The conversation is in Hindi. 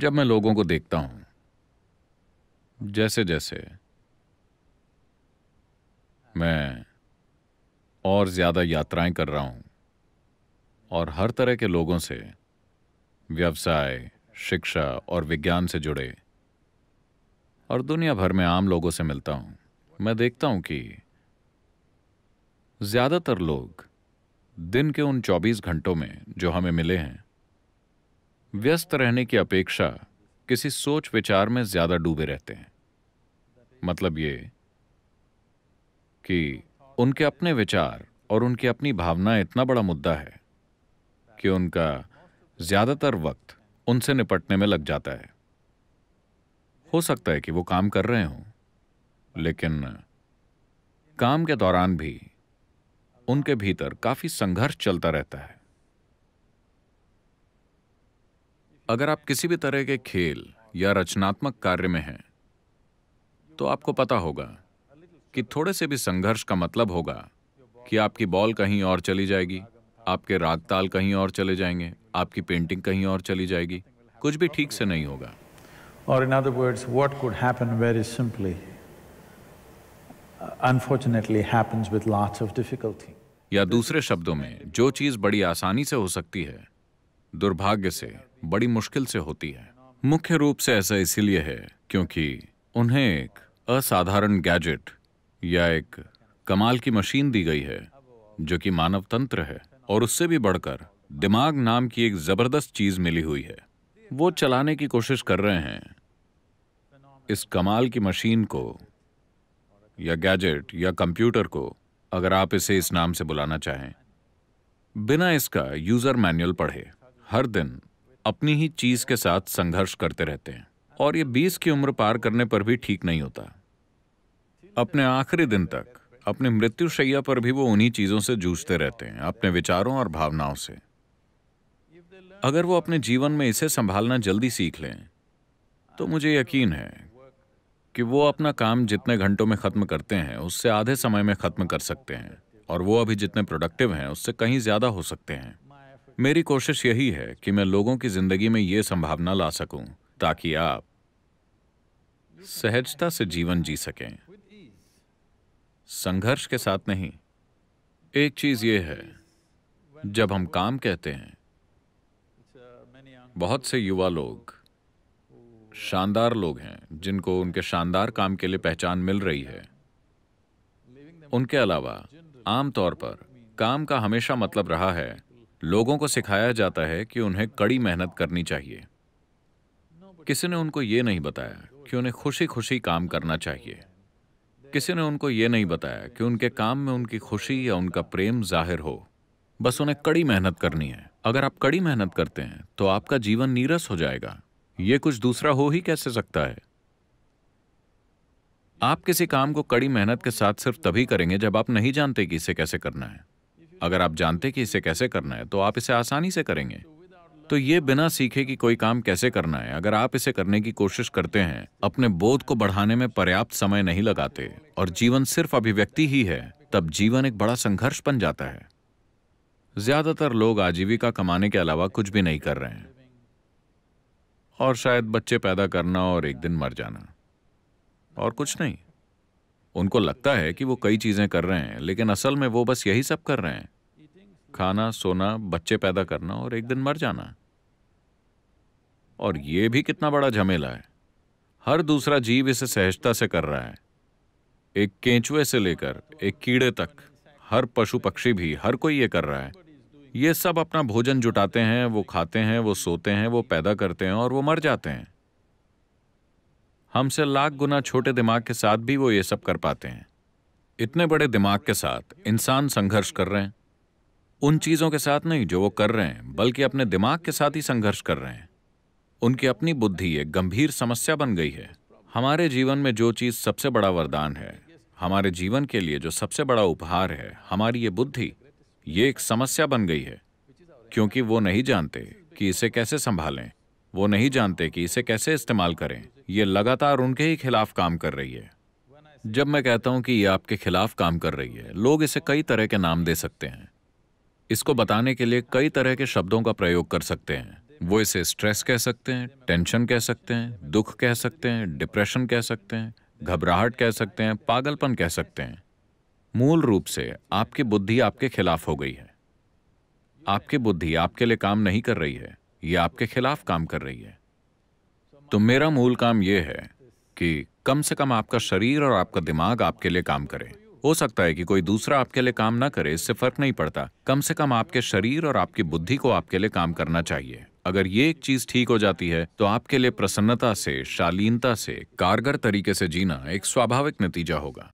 जब मैं लोगों को देखता हूं जैसे जैसे मैं और ज़्यादा यात्राएं कर रहा हूं और हर तरह के लोगों से व्यवसाय शिक्षा और विज्ञान से जुड़े और दुनिया भर में आम लोगों से मिलता हूं मैं देखता हूं कि ज़्यादातर लोग दिन के उन 24 घंटों में जो हमें मिले हैं व्यस्त रहने की अपेक्षा किसी सोच विचार में ज्यादा डूबे रहते हैं मतलब ये कि उनके अपने विचार और उनकी अपनी भावना इतना बड़ा मुद्दा है कि उनका ज्यादातर वक्त उनसे निपटने में लग जाता है हो सकता है कि वो काम कर रहे हों लेकिन काम के दौरान भी उनके भीतर काफी संघर्ष चलता रहता है अगर आप किसी भी तरह के खेल या रचनात्मक कार्य में हैं तो आपको पता होगा कि थोड़े से भी संघर्ष का मतलब होगा कि आपकी बॉल कहीं और चली जाएगी आपके राग ताल कहीं और चले जाएंगे आपकी पेंटिंग कहीं और चली जाएगी कुछ भी ठीक से नहीं होगा और in other words what could happen very simply unfortunately happens with lots of difficulty या दूसरे शब्दों में जो चीज बड़ी आसानी से हो सकती है दुर्भाग्य से बड़ी मुश्किल से होती है मुख्य रूप से ऐसा इसीलिए है क्योंकि उन्हें एक असाधारण गैजेट या एक कमाल की मशीन दी गई है जो कि मानव तंत्र है और उससे भी बढ़कर दिमाग नाम की एक जबरदस्त चीज मिली हुई है वो चलाने की कोशिश कर रहे हैं इस कमाल की मशीन को या गैजेट या कंप्यूटर को अगर आप इसे इस नाम से बुलाना चाहें बिना इसका यूजर मैनुअल पढ़े हर दिन अपनी ही चीज के साथ संघर्ष करते रहते हैं और ये 20 की उम्र पार करने पर भी ठीक नहीं होता अपने आखिरी दिन तक अपने मृत्युशैया पर भी वो उन्हीं चीजों से जूझते रहते हैं अपने विचारों और भावनाओं से अगर वो अपने जीवन में इसे संभालना जल्दी सीख लें तो मुझे यकीन है कि वो अपना काम जितने घंटों में खत्म करते हैं उससे आधे समय में खत्म कर सकते हैं और वो अभी जितने प्रोडक्टिव हैं उससे कहीं ज्यादा हो सकते हैं मेरी कोशिश यही है कि मैं लोगों की जिंदगी में ये संभावना ला सकूं ताकि आप सहजता से जीवन जी सकें संघर्ष के साथ नहीं एक चीज ये है जब हम काम कहते हैं बहुत से युवा लोग शानदार लोग हैं जिनको उनके शानदार काम के लिए पहचान मिल रही है उनके अलावा आमतौर पर काम का हमेशा मतलब रहा है लोगों को सिखाया जाता है कि उन्हें कड़ी मेहनत करनी चाहिए किसी ने उनको ये नहीं बताया कि उन्हें खुशी खुशी काम करना चाहिए किसी ने उनको ये नहीं बताया कि उनके काम में उनकी खुशी या उनका प्रेम जाहिर हो बस उन्हें कड़ी मेहनत करनी है अगर आप कड़ी मेहनत करते हैं तो आपका जीवन नीरस हो जाएगा ये कुछ दूसरा हो ही कैसे सकता है आप किसी काम को कड़ी मेहनत के साथ सिर्फ तभी करेंगे जब आप नहीं जानते कि इसे कैसे करना है अगर आप जानते कि इसे कैसे करना है तो आप इसे आसानी से करेंगे तो ये बिना सीखे कि कोई काम कैसे करना है अगर आप इसे करने की कोशिश करते हैं अपने बोध को बढ़ाने में पर्याप्त समय नहीं लगाते और जीवन सिर्फ अभिव्यक्ति ही है तब जीवन एक बड़ा संघर्ष बन जाता है ज्यादातर लोग आजीविका कमाने के अलावा कुछ भी नहीं कर रहे हैं और शायद बच्चे पैदा करना और एक दिन मर जाना और कुछ नहीं उनको लगता है कि वो कई चीज़ें कर रहे हैं लेकिन असल में वो बस यही सब कर रहे हैं खाना सोना बच्चे पैदा करना और एक दिन मर जाना और ये भी कितना बड़ा झमेला है हर दूसरा जीव इसे सहजता से कर रहा है एक केंचुए से लेकर एक कीड़े तक हर पशु पक्षी भी हर कोई ये कर रहा है ये सब अपना भोजन जुटाते हैं वो खाते हैं वो सोते हैं वो पैदा करते हैं और वो मर जाते हैं हमसे लाख गुना छोटे दिमाग के साथ भी वो ये सब कर पाते हैं इतने बड़े दिमाग के साथ इंसान संघर्ष कर रहे हैं उन चीज़ों के साथ नहीं जो वो कर रहे हैं बल्कि अपने दिमाग के साथ ही संघर्ष कर रहे हैं उनकी अपनी बुद्धि एक गंभीर समस्या बन गई है हमारे जीवन में जो चीज़ सबसे बड़ा वरदान है हमारे जीवन के लिए जो सबसे बड़ा उपहार है हमारी ये बुद्धि ये एक समस्या बन गई है क्योंकि वो नहीं जानते कि इसे कैसे संभालें वो नहीं जानते कि इसे कैसे इस्तेमाल करें ये लगातार उनके ही खिलाफ काम कर रही है जब मैं कहता हूं कि ये आपके खिलाफ काम कर रही है लोग इसे कई तरह के नाम दे सकते हैं इसको बताने के लिए कई तरह के शब्दों का प्रयोग कर सकते हैं वो इसे स्ट्रेस कह सकते हैं टेंशन कह सकते हैं दुख कह सकते हैं डिप्रेशन कह सकते हैं घबराहट कह सकते हैं पागलपन कह सकते हैं मूल रूप से आपकी बुद्धि आपके खिलाफ हो गई है आपकी बुद्धि आपके लिए काम नहीं कर रही है यह आपके खिलाफ काम कर रही है तो मेरा मूल काम यह है कि कम से कम आपका शरीर और आपका दिमाग आपके लिए काम करे हो सकता है कि कोई दूसरा आपके लिए काम ना करे इससे फर्क नहीं पड़ता कम से कम आपके शरीर और आपकी बुद्धि को आपके लिए काम करना चाहिए अगर ये एक चीज ठीक हो जाती है तो आपके लिए प्रसन्नता से शालीनता से कारगर तरीके से जीना एक स्वाभाविक नतीजा होगा